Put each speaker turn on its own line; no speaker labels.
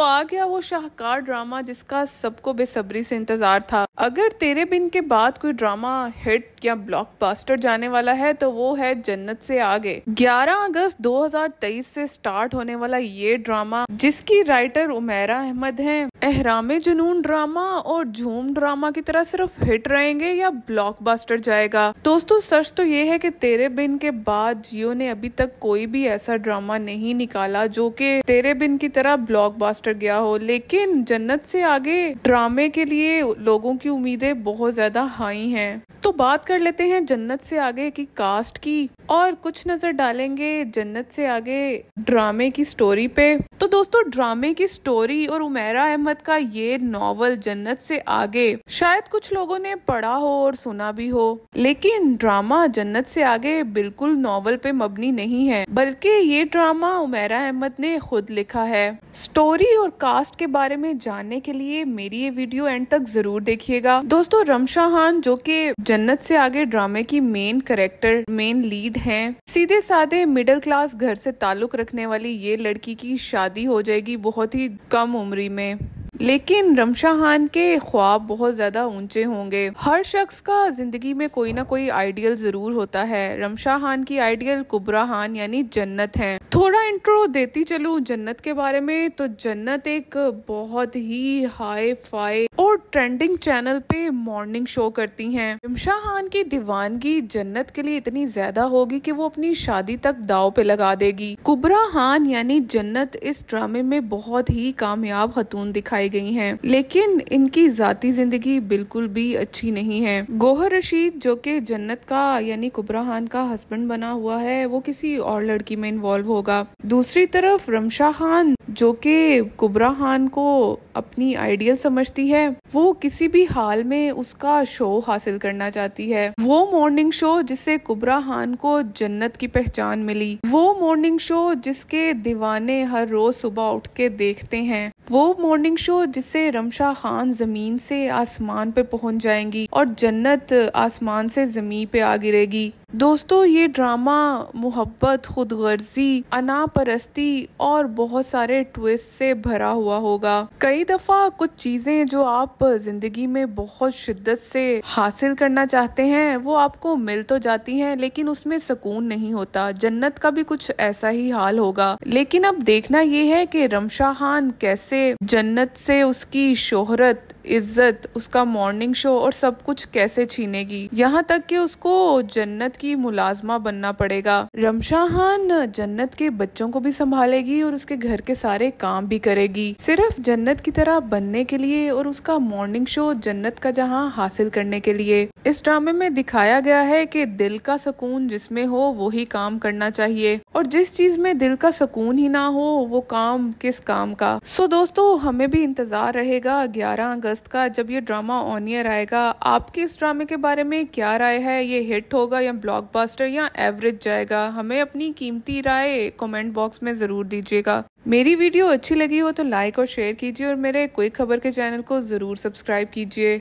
तो आ गया वो शाहकार ड्रामा जिसका सबको बेसब्री से इंतज़ार था अगर तेरे बिन के बाद कोई ड्रामा हिट या ब्लॉकबस्टर जाने वाला है तो वो है जन्नत से आगे 11 अगस्त 2023 से स्टार्ट होने वाला ये ड्रामा जिसकी राइटर उमेरा अहमद हैं एहराम जुनून ड्रामा और झूम ड्रामा की तरह सिर्फ हिट रहेंगे या ब्लॉकबस्टर जाएगा दोस्तों सच तो ये है कि तेरे बिन के बाद जियो ने अभी तक कोई भी ऐसा ड्रामा नहीं निकाला जो कि तेरे बिन की तरह ब्लॉकबस्टर गया हो लेकिन जन्नत से आगे ड्रामे के लिए लोगों की उम्मीदें बहुत ज़्यादा हाई हैं तो बात कर लेते हैं जन्नत से आगे की कास्ट की और कुछ नज़र डालेंगे जन्नत से आगे ड्रामे की स्टोरी पे तो दोस्तों ड्रामे की स्टोरी और उमेरा अहमद का ये नॉवल जन्नत से आगे शायद कुछ लोगों ने पढ़ा हो और सुना भी हो लेकिन ड्रामा जन्नत से आगे बिल्कुल नावल पे मबनी नहीं है बल्कि ये ड्रामा उमेरा अहमद ने खुद लिखा है स्टोरी और कास्ट के बारे में जानने के लिए मेरी ये वीडियो एंड तक जरूर देखिएगा दोस्तों रमशाह खान जो की जन्नत से आगे ड्रामे की मेन करेक्टर मेन लीड हैं सीधे साधे मिडिल क्लास घर से ताल्लुक रखने वाली ये लड़की की शादी हो जाएगी बहुत ही कम उम्री में लेकिन खान के ख्वाब बहुत ज़्यादा ऊंचे होंगे हर शख्स का ज़िंदगी में कोई ना कोई आइडियल ज़रूर होता है खान की आइडियल कुबरा खान यानी जन्नत है थोड़ा इंट्रो देती चलू जन्नत के बारे में तो जन्नत एक बहुत ही हाई फाई और ट्रेंडिंग चैनल पे मॉर्निंग शो करती हैं खान की दीवानगी जन्नत के लिए इतनी ज़्यादा होगी कि वो अपनी शादी तक दाव पे लगा देगी कुबरा खान यानी जन्नत इस ड्रामे में बहुत ही कामयाब खतून दिखाई गई हैं लेकिन इनकी जाती जिंदगी बिल्कुल भी अच्छी नहीं है गोहर रशीद जो कि जन्नत का यानी कुबरा खान का हस्बैंड बना हुआ है वो किसी और लड़की में इन्वॉल्व होगा दूसरी तरफ रमशा खान जो कि कुबरा खान को अपनी आइडियल समझती है वो किसी भी हाल में उसका शो हासिल करना चाहती है वो मॉर्निंग शो जिससे कुबरा खान को जन्नत की पहचान मिली वो मॉर्निंग शो जिसके दीवाने हर रोज सुबह उठ के देखते हैं वो मॉर्निंग शो जिससे रमशा खान ज़मीन से आसमान पे पहुंच जाएंगी और जन्नत आसमान से ज़मीन पे आ गिरेगी दोस्तों ये ड्रामा मोहब्बत खुद गर्जी अना परस्ती और बहुत सारे ट्विस्ट से भरा हुआ होगा कई दफ़ा कुछ चीज़ें जो आप ज़िंदगी में बहुत शिद्दत से हासिल करना चाहते हैं वो आपको मिल तो जाती हैं लेकिन उसमें सुकून नहीं होता जन्नत का भी कुछ ऐसा ही हाल होगा लेकिन अब देखना ये है कि रमशा खान कैसे जन्नत से उसकी शोहरत इज्जत उसका मॉर्निंग शो और सब कुछ कैसे छीनेगी यहाँ तक कि उसको जन्नत की मुलाजमा बनना पड़ेगा रमशाहान खान जन्नत के बच्चों को भी संभालेगी और उसके घर के सारे काम भी करेगी सिर्फ जन्नत की तरह बनने के लिए और उसका मॉर्निंग शो जन्नत का जहाँ हासिल करने के लिए इस ड्रामे में दिखाया गया है कि दिल का सुकून जिसमें हो वो ही काम करना चाहिए और जिस चीज में दिल का सुकून ही ना हो वो काम किस काम का सो so, दोस्तों हमें भी इंतजार रहेगा 11 अगस्त का जब ये ड्रामा ऑन ईयर आएगा आपके इस ड्रामे के बारे में क्या राय है ये हिट होगा या ब्लॉकबस्टर या एवरेज जाएगा हमें अपनी कीमती राय कॉमेंट बॉक्स में जरूर दीजिएगा मेरी वीडियो अच्छी लगी हो तो लाइक और शेयर कीजिए और मेरे कोई खबर के चैनल को जरूर सब्सक्राइब कीजिए